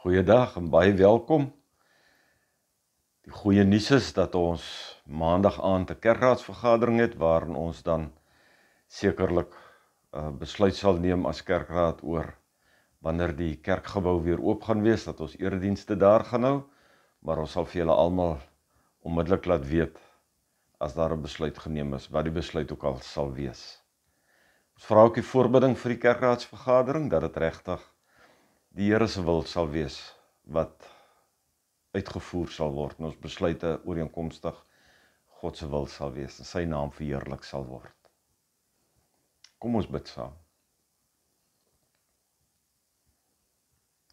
Goeiedag en baie welkom. Die goeie nuus is dat ons maandag aand 'n kerkraadsvergadering het waarin ons dan sekerlik 'n uh, eh, besluit sal neem as kerkraad oor wanneer die kerkgebou weer oop gaan wees dat ons eredienste daar gaan hou, maar ons sal vir julle almal onmiddellik laat weet as daar 'n besluit geneem is, wat die besluit ook al sal wees. Ons vra ook die voorbidding vir die kerkraadsvergadering dat dit regtig die Here se wil sal wees wat uitgevoer sal word en ons besluite ooreenkomstig God se wil sal wees en sy naam verheerlik sal word. Kom ons bid saam.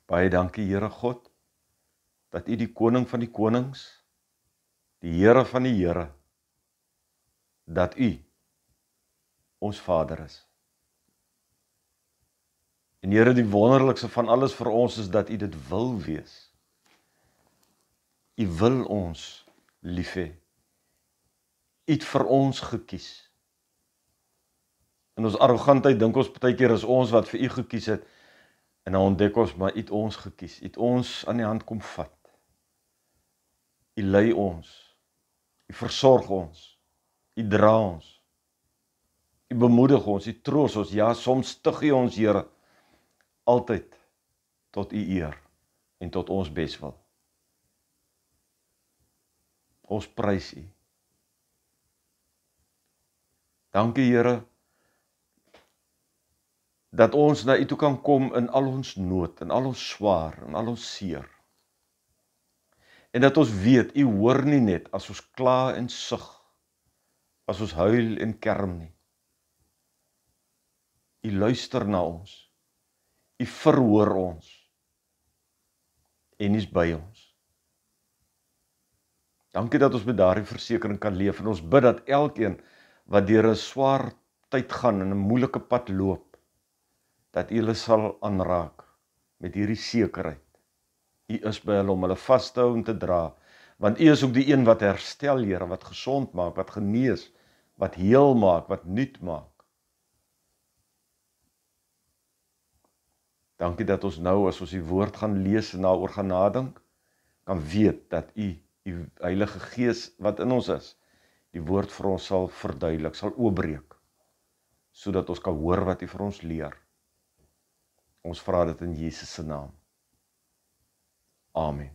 Baie dankie Here God dat U die koning van die konings, die Here van die Here dat U ons Vader is. En Here, die wonderlikste van alles vir ons is dat U dit wil wees. U wil ons lief hê. U het vir ons gekies. In ons arrogantheid dink ons baie keer is ons wat vir U gekies het en dan ontdek ons maar U het ons gekies. U het ons aan die hand kom vat. U lei ons. U versorg ons. U dra ons. U bemoedig ons, U troos ons. Ja, soms stig U ons, Here, altyd tot u eer en tot ons beswil. Ons prys u. Dankie Here dat ons na u toe kan kom in al ons nood, in al ons swaar, in al ons seer. En dat ons weet u hoor nie net as ons kla en sug, as ons huil en kerm nie. U luister na ons. U verhoor ons. En U is by ons. Dankie dat ons met daardie versekering kan leef en ons bid dat elkeen wat deur 'n swaar tyd gaan en 'n moeilike pad loop, dat U hulle sal aanraak met hierdie sekerheid. U is by hulle om hulle vas te hou en te dra, want U is ook die een wat herstel, Here, wat gesond maak, wat genees, wat heel maak, wat nuut maak. Dankie dat ons nou as ons die woord gaan lees en daaroor gaan nadink, kan weet dat U, U Heilige Gees wat in ons is, die woord vir ons sal verduidelik, sal oopbreek sodat ons kan hoor wat U vir ons leer. Ons vra dit in Jesus se naam. Amen.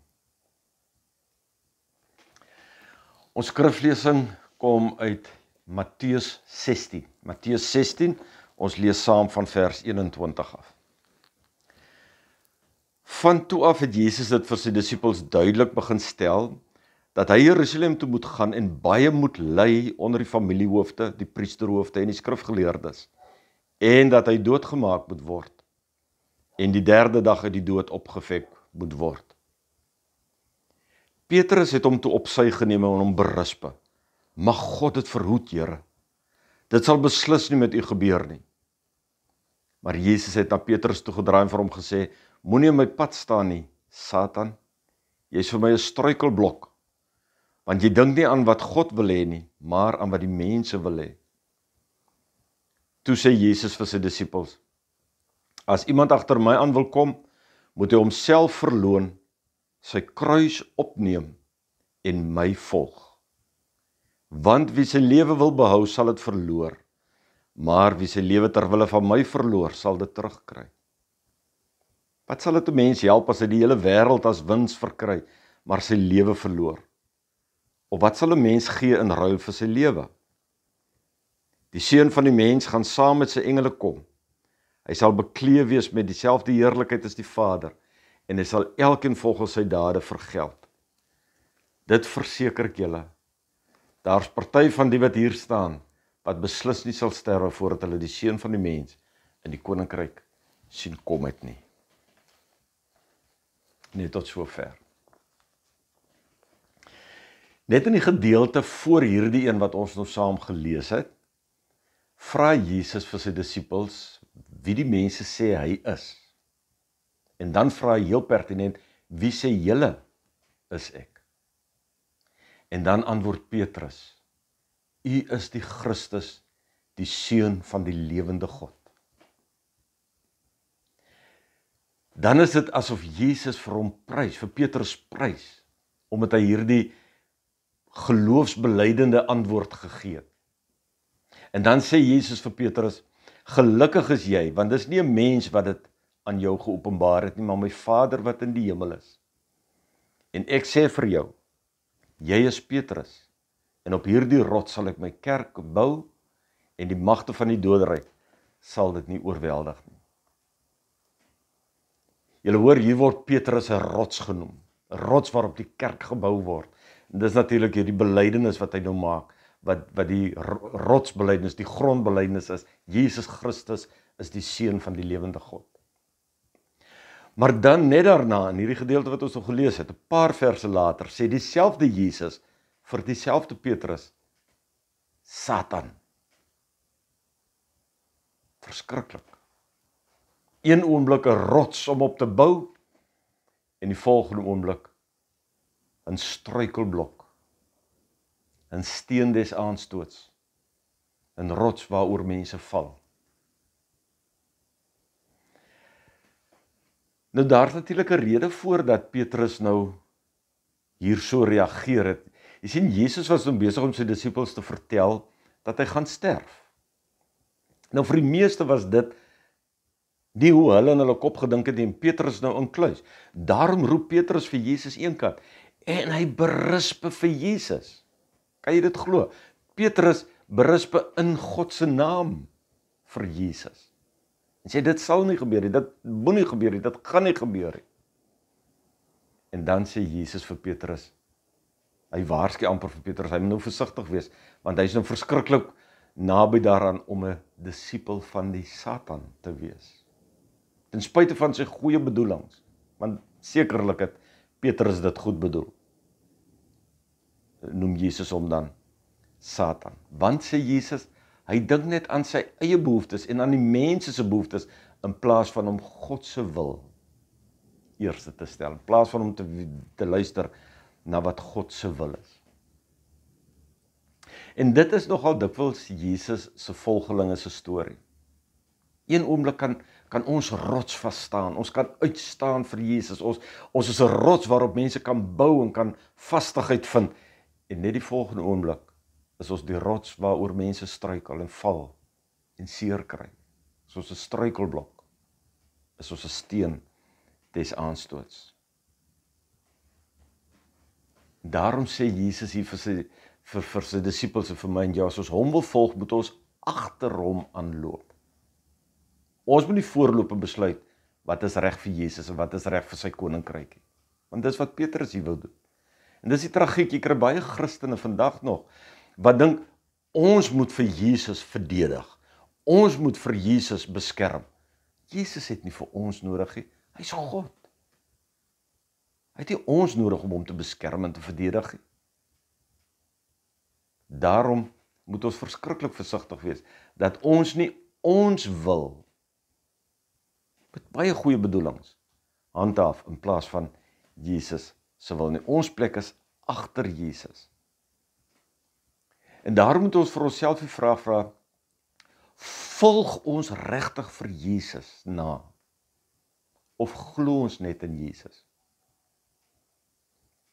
Ons skriflesing kom uit Matteus 16. Matteus 16, ons lees saam van vers 21 af. Van toe af het Jesus dit vir sy disippels duidelik begin stel dat hy Jerusalem toe moet gaan en baie moet ly onder die familiehoofde, die priesterhoofde en die skrifgeleerdes en dat hy doodgemaak moet word en die derde dag uit die dood opgewek moet word. Petrus het hom toe op sy geneem en hom berisp. Mag God dit verhoed, Here. Dit sal beslis nie met u gebeur nie. Maar Jesus het na Petrus toe gedraai en vir hom gesê: Moenie in my pad staan nie, Satan. Jy's vir my 'n struikelblok. Want jy dink nie aan wat God wil hê nie, maar aan wat die mense wil hê. Toe sê Jesus vir sy disippels: As iemand agter my aan wil kom, moet hy homself verloën, sy kruis opneem en my volg. Want wie sy lewe wil behou, sal dit verloor, maar wie sy lewe ter wille van my verloor, sal dit terugkry. Wat sal dit 'n mens help as hy die hele wêreld as wins verkry, maar sy lewe verloor? Of wat sal 'n mens gee in ruil vir sy lewe? Die seun van die mens gaan saam met sy engele kom. Hy sal bekleed wees met dieselfde heerlikheid as die Vader en hy sal elkeen volgens sy dade vergeld. Dit verseker ek julle. Daar's party van die wat hier staan wat beslis nie sal sterwe voordat hulle die seun van die mens in die koninkryk sien kom het nie. Nee, tot sover. Net in die gedeelte voor hierdie een wat ons nou saam gelees het, vra Jesus vir sy disippels wie die mense sê hy is. En dan vra hy heel pertinent, wie sê julle is ek? En dan antwoord Petrus, U is die Christus, die seun van die lewende God. dan is dit asof Jesus vir hom prys, vir Petrus prys, omdat hy hierdie geloofsbelydende antwoord gegee het. En dan sê Jesus vir Petrus: "Gelukkig is jy, want dis nie 'n mens wat dit aan jou geopenbaar het nie, maar my Vader wat in die hemel is. En ek sê vir jou, jy is Petrus, en op hierdie rots sal ek my kerk bou, en die magte van die doderyk sal dit nie oorweldig nie." Julle hoor hier word Petrus 'n rots genoem, 'n rots waarop die kerk gebou word. En dis natuurlik hierdie belydenis wat hy nou maak wat wat die rotsbelydenis, die grondbelydenis is. Jesus Christus is die seun van die lewende God. Maar dan net daarna in hierdie gedeelte wat ons al gelees het, 'n paar verse later, sê dieselfde Jesus vir dieselfde Petrus Satan. Verskriklik een oomblik 'n rots om op te bou en die volgende oomblik 'n struikelblok. 'n steen des aanstoots. 'n rots waaroor mense val. Nou daar is natuurlik 'n rede voor dat Petrus nou hier so reageer het. Jy sien Jesus was hom besig om sy disippels te vertel dat hy gaan sterf. Nou vir die meeste was dit nie hoe hulle in hulle kop gedink het en Petrus nou inkluis. Daarom roep Petrus vir Jesus eenkant en hy berispe vir Jesus. Kan jy dit glo? Petrus berispe in God se naam vir Jesus. En sê dit sal nie gebeur nie. Dit moenie gebeur nie. Dit gaan nie gebeur nie. En dan sê Jesus vir Petrus hy waarsku amper vir Petrus, hy moet nou versigtig wees want hy is nou verskriklik naby daaraan om 'n disipel van die Satan te wees ten spyte van sy goeie bedoelings, want sekerlik het Petrus dit goed bedoel. Noem Jesus hom dan Satan. Want sê Jesus, hy dink net aan sy eie behoeftes en aan die mense se behoeftes in plaas van om God se wil eerste te stel, in plaas van om te te luister na wat God se wil is. En dit is nogal dikwels Jesus se volgelinge se storie. Een oomblik kan kan ons rots vas staan. Ons kan uitstaan vir Jesus. Ons ons is 'n rots waarop mense kan bou en kan vastigheid vind. En net die volgende oomblik is ons die rots waaroor mense struikel en val en seer kry. As ons 'n struikelblok is ons 'n steen des aanstoots. Daarom sê Jesus hier vir sy vir vir sy disippels en vir my en jou as ons hom wil volg, moet ons agter hom aanloop. Ons moet nie voorloop en besluit wat is reg vir Jesus en wat is reg vir sy koninkryk nie. Want dis wat Petrus hier wil doen. En dis die tragedie, jy kry baie Christene vandag nog wat dink ons moet vir Jesus verdedig. Ons moet vir Jesus beskerm. Jesus het nie vir ons nodig nie. Hy's God. Hy het nie ons nodig om hom te beskerm en te verdedig nie. Daarom moet ons verskriklik versigtig wees dat ons nie ons wil met baie goeie bedoelings handhaaf in plaas van Jesus se wil nie. Ons plek is agter Jesus. En daarom moet ons vir onsself die vraag vra: Volg ons regtig vir Jesus na of glo ons net in Jesus?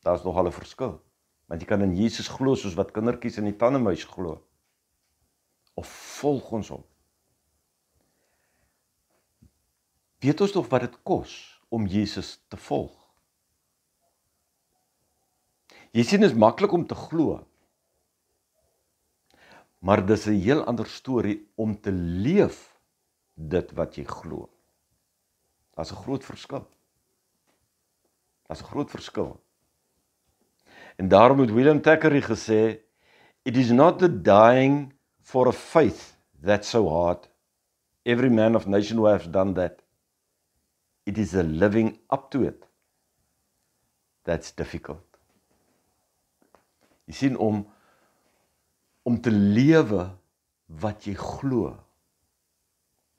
Daar's nog 'n verskil. Want jy kan in Jesus glo soos wat kindertjies in die tandemuis glo of volg ons hom Weet ons tog wat dit kos om Jesus te volg? Jy sien dit is maklik om te glo. Maar dis 'n heel ander storie om te leef dit wat jy glo. Daar's 'n groot verskil. Daar's 'n groot verskil. En daarom het William Tackery gesê, "It is not the dying for a faith that's so hard. Every man of nation who has done that it is a living up to it that's difficult jy sien om om te lewe wat jy glo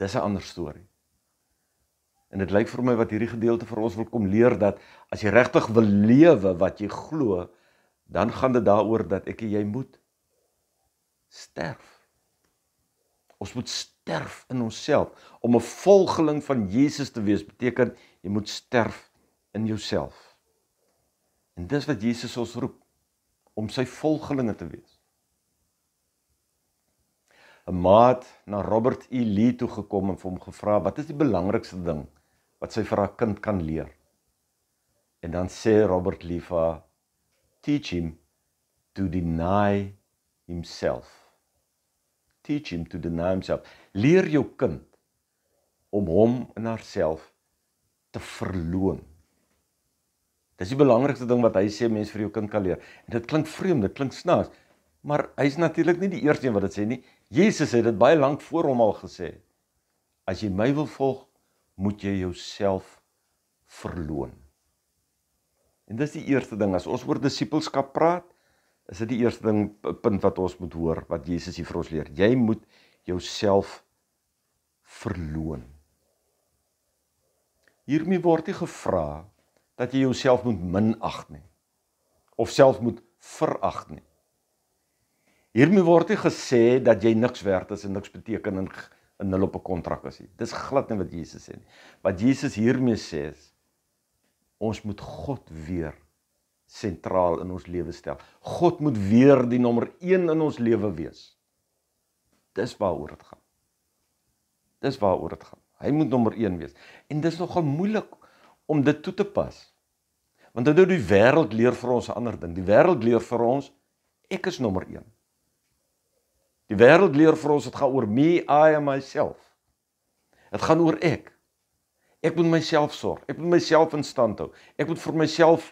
dis 'n ander storie en dit lyk vir my wat hierdie gedeelte vir ons wil kom leer dat as jy regtig wil lewe wat jy glo dan gaan dit daaroor dat ek en jy moet sterf ons moet sterf sterf in onsself. Om 'n volgeling van Jesus te wees beteken jy moet sterf in jouself. En dis wat Jesus ons roep om sy volgelinge te wees. 'n Maat na Robert E. Lee toe gekom en vir hom gevra, "Wat is die belangrikste ding wat sy vir haar kind kan leer?" En dan sê Robert Lee vir haar, "Teach him to deny himself." Teach him to deny himself leer jou kind om hom en haarself te verloon. Dis die belangrikste ding wat hy sê mense vir jou kind kan leer. En dit klink vreemd, dit klink snaaks, maar hy's natuurlik nie die eerste een wat dit sê nie. Jesus het dit baie lank voor hom al gesê. As jy my wil volg, moet jy jouself verloon. En dis die eerste ding as ons oor disippelskap praat, is dit die eerste ding punt wat ons moet hoor wat Jesus hier vir ons leer. Jy moet jouself verloon. Hiermee word jy gevra dat jy jouself moet minag nie of self moet verag nie. Hiermee word jy gesê dat jy niks werd is en niks beteken en in nul op 'n kontrak is. Dis glad nie wat Jesus sê nie. Wat Jesus hiermee sê is ons moet God weer sentraal in ons lewe stel. God moet weer die nommer 1 in ons lewe wees. Dis waaroor dit gaan. Dis waaroor dit gaan. Hy moet nommer 1 wees. En dis nogal moeilik om dit toe te pas. Want dit nou, nou die wêreld leer vir ons 'n ander ding. Die wêreld leer vir ons ek is nommer 1. Die wêreld leer vir ons dit gaan oor me, I am myself. Dit gaan oor ek. Ek moet myself sorg. Ek moet myself in stand hou. Ek moet vir myself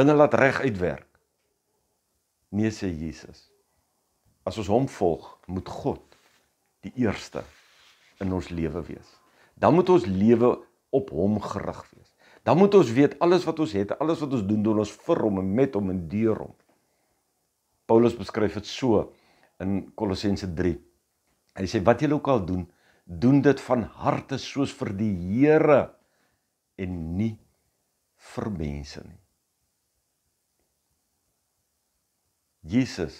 dinge laat reg uitwerk. Nee sê Jesus as ons hom volg, moet God die eerste in ons lewe wees. Dan moet ons lewe op hom gerig wees. Dan moet ons weet alles wat ons het, alles wat ons doen, doen ons vir hom en met hom en deur hom. Paulus beskryf dit so in Kolossense 3. Hy sê wat julle ook al doen, doen dit van harte soos vir die Here en nie vir mense nie. Jesus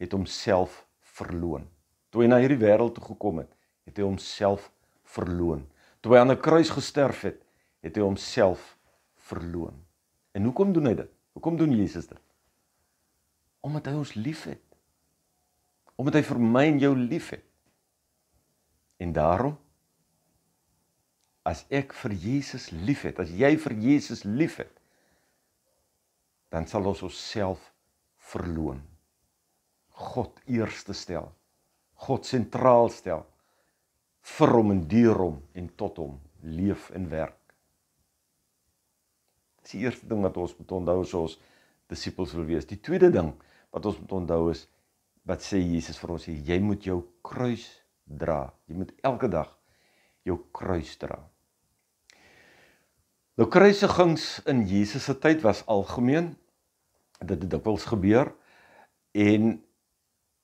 het homself verloon. Toe hy na hierdie wêreld toe gekom het, het hy homself verloon. Toe hy aan 'n kruis gesterf het, het hy homself verloon. En hoekom doen hy dit? Hoekom doen Jesus dit? Omdat hy ons liefhet. Omdat hy vir my en jou liefhet. En daarom as ek vir Jesus liefhet, as jy vir Jesus liefhet, dan sal ons osself verloon. God eerste stel. God sentraal stel. Vir hom en deur hom en tot hom leef en werk. Dis die eerste ding wat ons moet onthou as ons disippels wil wees. Die tweede ding wat ons moet onthou is wat sê Jesus vir ons, jy moet jou kruis dra. Jy moet elke dag jou kruis dra. Nou kruisigings in Jesus se tyd was algemeen. Dit het dikwels gebeur en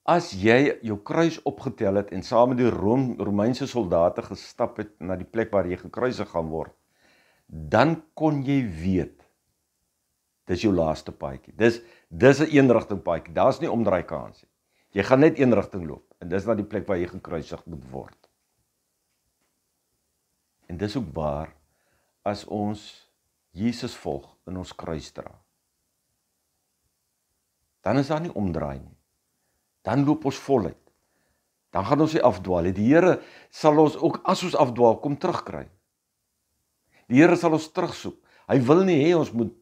as jy jou kruis opgetel het en saam met die Rome, Romeinse soldate gestap het na die plek waar jy gekruisig gaan word, dan kon jy weet dis jou laaste paadjie. Dis dis 'n eenrigting paadjie. Daar's nie omdraai kans nie. Jy gaan net een rigting loop en dis na die plek waar jy gekruisig moet word. En dis ook waar as ons Jesus volg en ons kruis dra. Dan is daar nie omdraai nie dan loop ons voluit. Dan gaan ons nie afdwaal nie. Die Here sal ons ook as ons afdwaal kom terugkry. Die Here sal ons terugsoek. Hy wil nie hê ons moet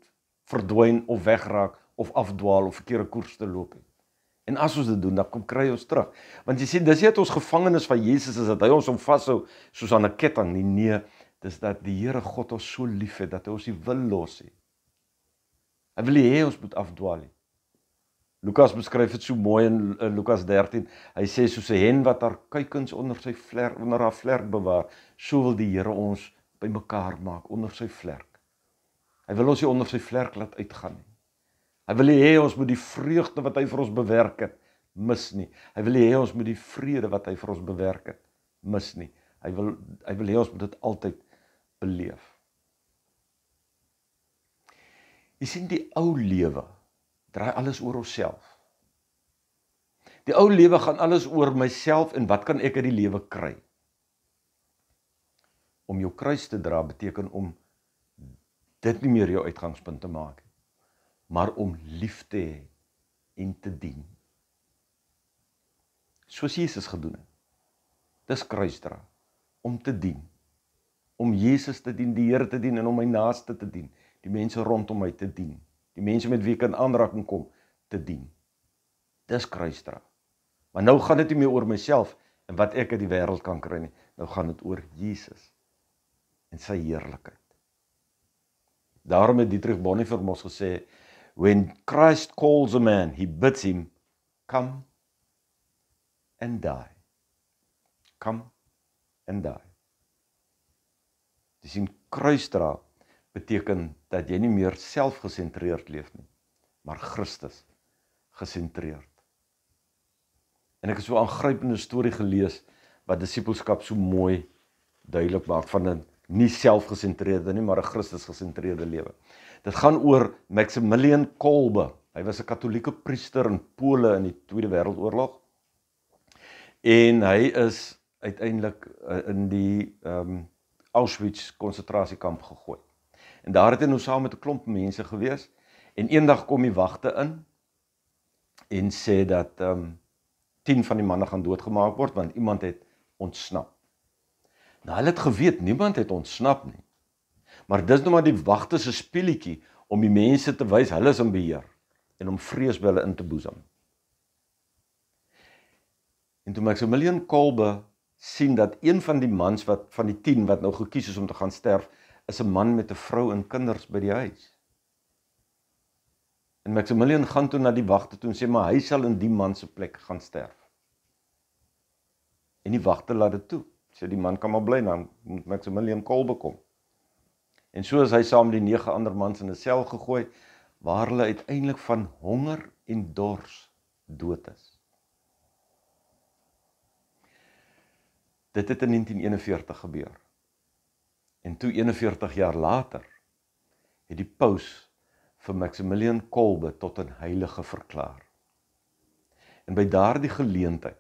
verdwyn of wegraak of afdwaal of verkeerde koers te loop nie. En as ons dit doen, dan kom kry ons terug. Want jy sien, dis nie dat ons gevangenes van Jesus is dat hy ons om vashou soos aan 'n ketting nie. Nee, dis dat die Here God ons so liefhet dat hy ons nie wil los nie. Hy wil nie hê ons moet afdwaal nie. Lukas beskryf dit so mooi in, in Lukas 13. Hy sê soos 'n hen wat haar kuikens onder sy vlerk onder haar vlerk bewaar, so wil die Here ons bymekaar maak onder sy vlerk. Hy wil ons nie onder sy vlerk laat uitgaan nie. Hy wil hê ons moet die vreugde wat hy vir ons bewerk het mis nie. Hy wil hê ons moet die vrede wat hy vir ons bewerk het mis nie. Hy wil hy wil hê ons moet dit altyd beleef. Jy sien die ou lewe draai alles oor onsself. Die ou lewe gaan alles oor myself en wat kan ek uit die lewe kry? Om jou kruis te dra beteken om dit nie meer jou uitgangspunt te maak nie, maar om lief te hê en te dien. Soos Jesus gedoen het. Dis kruisdra om te dien. Om Jesus te dien, die Here te dien en om my naaste te dien, die mense rondom my te dien die mense met wie ek in aanraking kom te dien. Dis kruisdra. Maar nou gaan dit nie meer oor myself en wat ek uit die wêreld kan kry nie. Nou gaan dit oor Jesus en sy heerlikheid. Daarom het Dietrich Bonhoeffer mos gesê when Christ calls a man, he bids him come and die. Come and die. Dis 'n kruisdra beteken dat jy nie meer selfgesentreerd leef nie, maar Christus gesentreerd. En ek het so 'n aangrypende storie gelees wat disippelskap so mooi duidelik maak van 'n nie selfgesentreerde nie, maar 'n Christus gesentreerde lewe. Dit gaan oor Maximilian Kolbe. Hy was 'n Katolieke priester in Pole in die Tweede Wêreldoorlog. En hy is uiteindelik eh, in die ehm um, Auschwitz konsentrasiekamp gegooi. En daar het hy nou saam met 'n klomp mense gewees en eendag kom die wagte in en sê dat ehm um, 10 van die manne gaan doodgemaak word want iemand het ontsnap. Nou hulle het geweet niemand het ontsnap nie. Maar dis nou maar die wagte se speletjie om die mense te wys hulle is in beheer en om vrees by hulle in te boesem. En toe Maximilian Kolbe sien dat een van die mans wat van die 10 wat nou gekies is om te gaan sterf, is 'n man met 'n vrou en kinders by die huis. En Maximilian gaan toe na die wagte toe en sê maar hy sal in die man se plek gaan sterf. En die wagte laat dit toe. Sê die man kan maar bly dan moet Maximilian kol bekom. En so is hy saam met die nege ander mans in 'n sel gegooi waar hulle uiteindelik van honger en dors dood is. Dit het in 1941 gebeur. En toe 41 jaar later het die paus vir Maximilian Kolbe tot 'n heilige verklaar. En by daardie geleentheid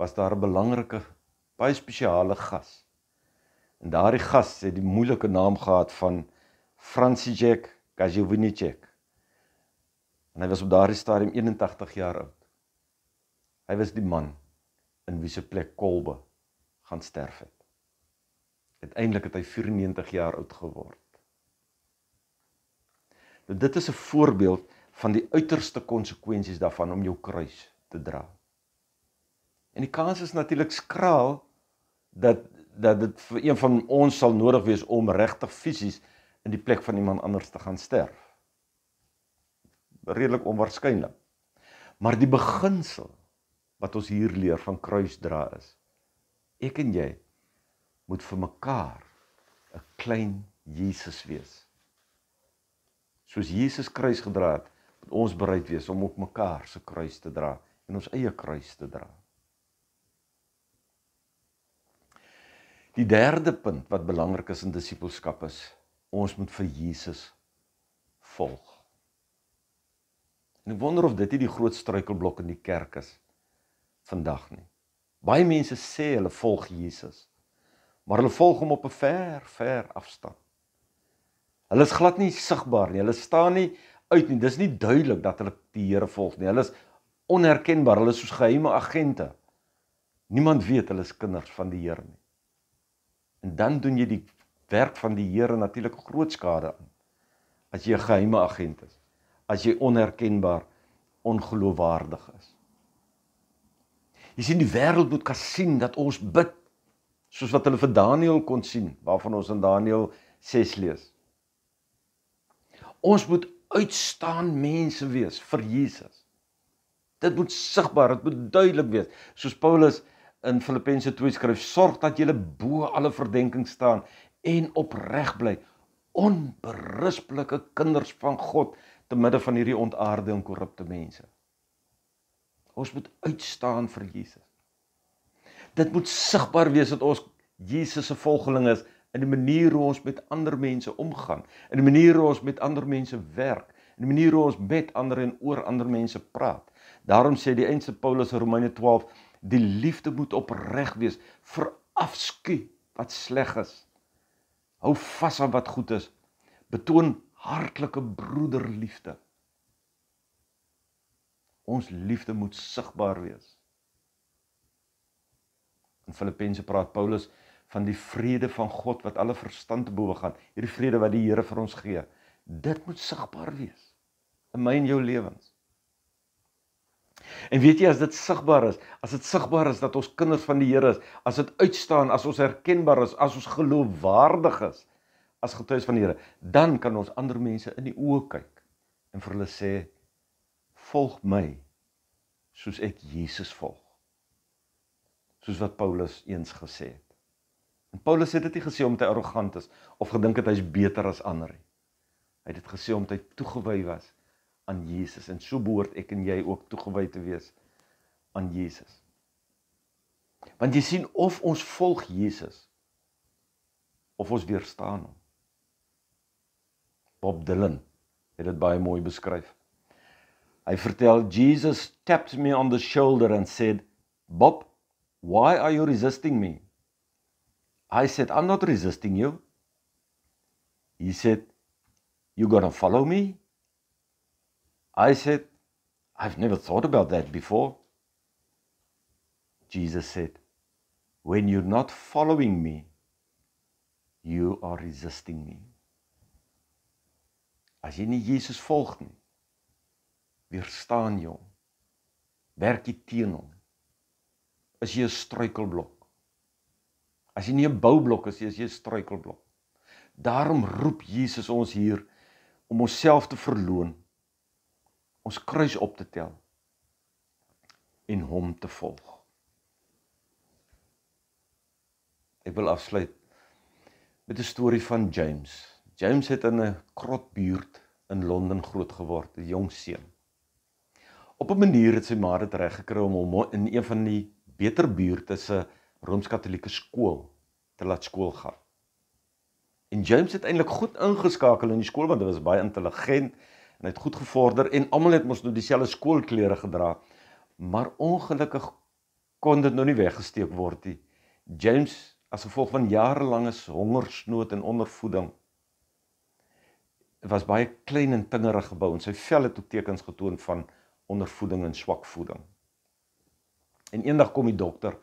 was daar 'n belangrike baie spesiale gas. En daardie gas het die moeilike naam gehad van Franciszek Kajewinicek. En hy was op daardie stadium 81 jaar oud. Hy was die man in wie se plek Kolbe gaan sterf het. Uiteindelik het hy 94 jaar oud geword. Nou, dit is 'n voorbeeld van die uiterste konsekwensies daarvan om jou kruis te dra. En die kans is natuurlik skraal dat dat dit vir een van ons sal nodig wees om regtig fisies in die plek van iemand anders te gaan sterf. Redelik onwaarskynlik. Maar die beginsel wat ons hier leer van kruisdra is ek en jy moet vir mekaar 'n klein Jesus wees. Soos Jesus kruis gedra het, moet ons bereid wees om ook mekaar se kruis te dra en ons eie kruis te dra. Die derde punt wat belangrik is in disipelskap is, ons moet vir Jesus volg. En ek wonder of dit nie die groot struikelblok in die kerk is vandag nie. Baie mense sê hulle volg Jesus, maar hulle volg hom op 'n ver, ver afstand. Hulle is glad nie sigbaar nie. Hulle staan nie uit nie. Dis nie duidelik dat hulle die Here volg nie. Hulle is onherkenbaar. Hulle is soos geheime agente. Niemand weet hulle is kinders van die Here nie. En dan doen jy die werk van die Here natuurlik groot skade aan as jy 'n geheime agent is. As jy onherkenbaar, ongeloofwaardig is. Jy sien die wêreld moet kan sien dat ons bid soos wat hulle vir Daniël kon sien waarvan ons in Daniël 6 lees. Ons moet uitstaan mense wees vir Jesus. Dit moet sigbaar, dit moet duidelik wees. Soos Paulus in Filippense 2 skryf, sorg dat jy bo alle verdenking staan en opreg bly, onberispelike kinders van God te midde van hierdie ontaarde en korrupte mense. Ons moet uitstaan vir Jesus dit moet sigbaar wees dat ons Jesus se volgeling is in die manier hoe ons met ander mense omgaan, in die manier hoe ons met ander mense werk, in die manier hoe ons met ander en oor ander mense praat. Daarom sê die eense Paulus in Romeine 12, die liefde moet opreg wees, verafsku wat sleg is. Hou vas aan wat goed is. Betoon hartlike broederliefde. Ons liefde moet sigbaar wees. In Filippense praat Paulus van die vrede van God wat alle verstand te bowe gaan. Hierdie vrede wat die Here vir ons gee, dit moet sigbaar wees in my en jou lewens. En weet jy as dit sigbaar is, as dit sigbaar is dat ons kinders van die Here is, as dit uitstaan, as ons herkenbaar is, as ons geloofwaardig is as getuies van die Here, dan kan ons ander mense in die oë kyk en vir hulle sê: "Volg my soos ek Jesus volg." soos wat Paulus eens gesê het. En Paulus het dit nie gesê omdat hy arrogant is of gedink het hy's beter as ander nie. Hy het dit gesê omdat hy toegewy was aan Jesus en so behoort ek en jy ook toegewy te wees aan Jesus. Want jy sien of ons volg Jesus of ons weerstaan hom. Bob Dylan het dit baie mooi beskryf. Hy vertel Jesus tapped me on the shoulder and said, "Bob, Why are you resisting me? I said, I'm not resisting you. He said, You're going to follow me? I said, I've never thought about that before. Jesus said, When you're not following me, you are resisting me. As jy nie Jesus volg nie, weerstaan jy hom. Werk jy teen hom is jy 'n struikelblok. As jy nie 'n boublok is nie, is jy 'n struikelblok. Daarom roep Jesus ons hier om onsself te verloon, ons kruis op te tel en hom te volg. Ek wil afsluit met 'n storie van James. James het in 'n krotbuurt in Londen grootgeword, 'n jong seun. Op 'n manier het sy ma dit reg gekry om hom in een van die beter buurt as 'n rooms-katolieke skool te laat skool gaan. En James het eintlik goed ingeskakel in die skool want hy was baie intelligent en hy het goed gevorder en almal het mos nou dieselfde skoolklere gedra. Maar ongelukkig kon dit nou nie weggesteek word nie. James as gevolg van jarelange hongersnood en ondervoeding was baie klein en tingerig gebou en sy vel het ook tekens getoon van ondervoeding en swak voeding. En eendag kom die dokter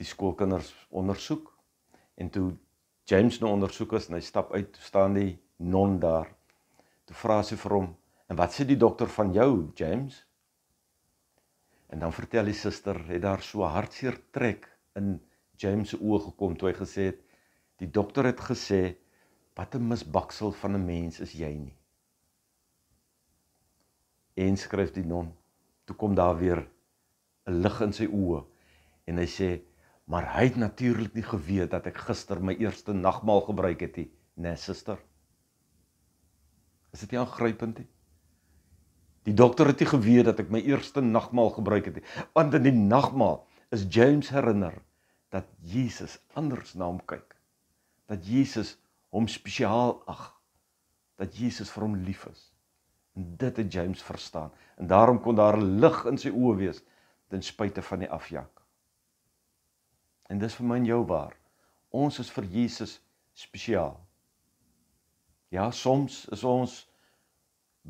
die skoolkinders ondersoek en toe James nou ondersoek is en hy stap uit, staan die non daar. Toe vra sy vir hom, "En wat sê die dokter van jou, James?" En dan vertel die suster, het daar so hartseer trek in James se oë gekom toe hy gesê het, "Die dokter het gesê, wat 'n misbaksel van 'n mens is jy nie." En skryf die non, toe kom daar weer 'n lig in sy oë en hy sê maar hy het natuurlik nie geweet dat ek gister my eerste nagmaal gebruik het nie nê nee, suster is dit nie aangrypend nie die dokter het nie geweet dat ek my eerste nagmaal gebruik het nie want in die nagmaal is James herinner dat Jesus anders na hom kyk dat Jesus hom spesiaal ag dat Jesus vir hom lief is en dit het James verstaan en daarom kon daar lig in sy oë wees ten spyte van die afjak. En dis vir my en jou waar. Ons is vir Jesus spesiaal. Ja, soms is ons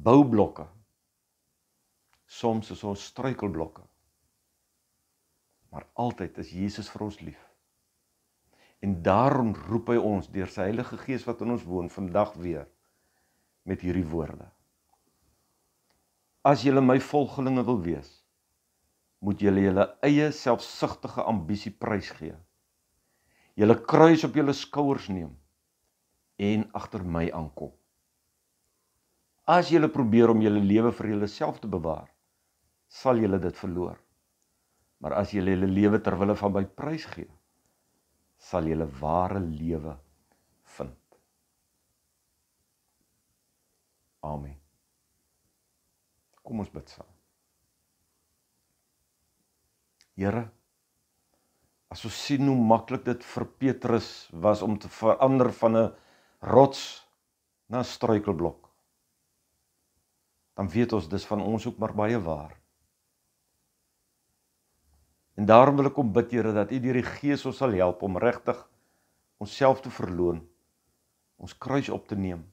boublokke. Soms is ons struikelblokke. Maar altyd is Jesus vir ons lief. En daarom roep hy ons deur sy Heilige Gees wat in ons woon vandag weer met hierdie woorde. As jy my volgelinge wil wees, moet julle julle eie selfsugtige ambisie prysgee. Julle kruis op julle skouers neem en agter my aankom. As julle probeer om julle lewe vir julleself te bewaar, sal julle dit verloor. Maar as julle julle lewe ter wille van my prysgee, sal julle ware lewe vind. Amen. Kom ons bid saam. Here, as ons sien hoe maklik dit vir Petrus was om te verander van 'n rots na 'n struikelblok, dan weet ons dis van ons ook maar baie waar. En daarom wil ek kom bid Here dat U deur die Gees ons sal help om regtig onsself te verloon, ons kruis op te neem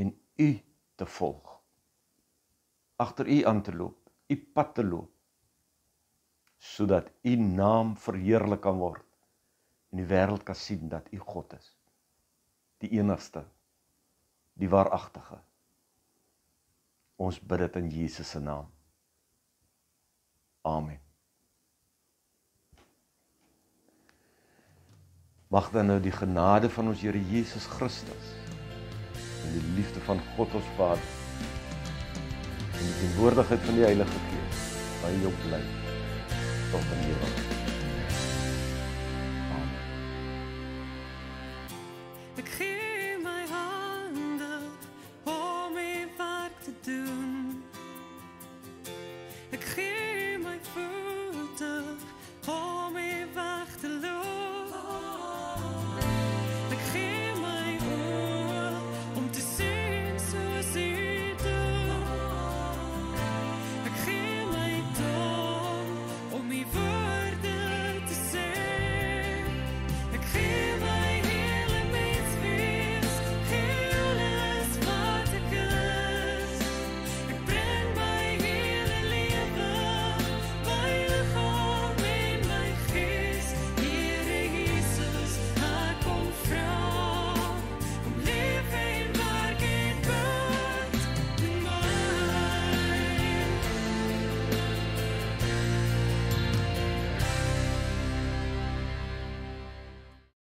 en U te volg. Agter U aan te loop, U pad te loop sodat u naam verheerlik kan word en die wêreld kan sien dat u God is die enigste die waaragtige ons bid dit in Jesus se naam amen mag dan nou die genade van ons Here Jesus Christus en die liefde van God ons Vader en die teenwoordigheid van die Heilige Gees by jou bly amen 都很低了。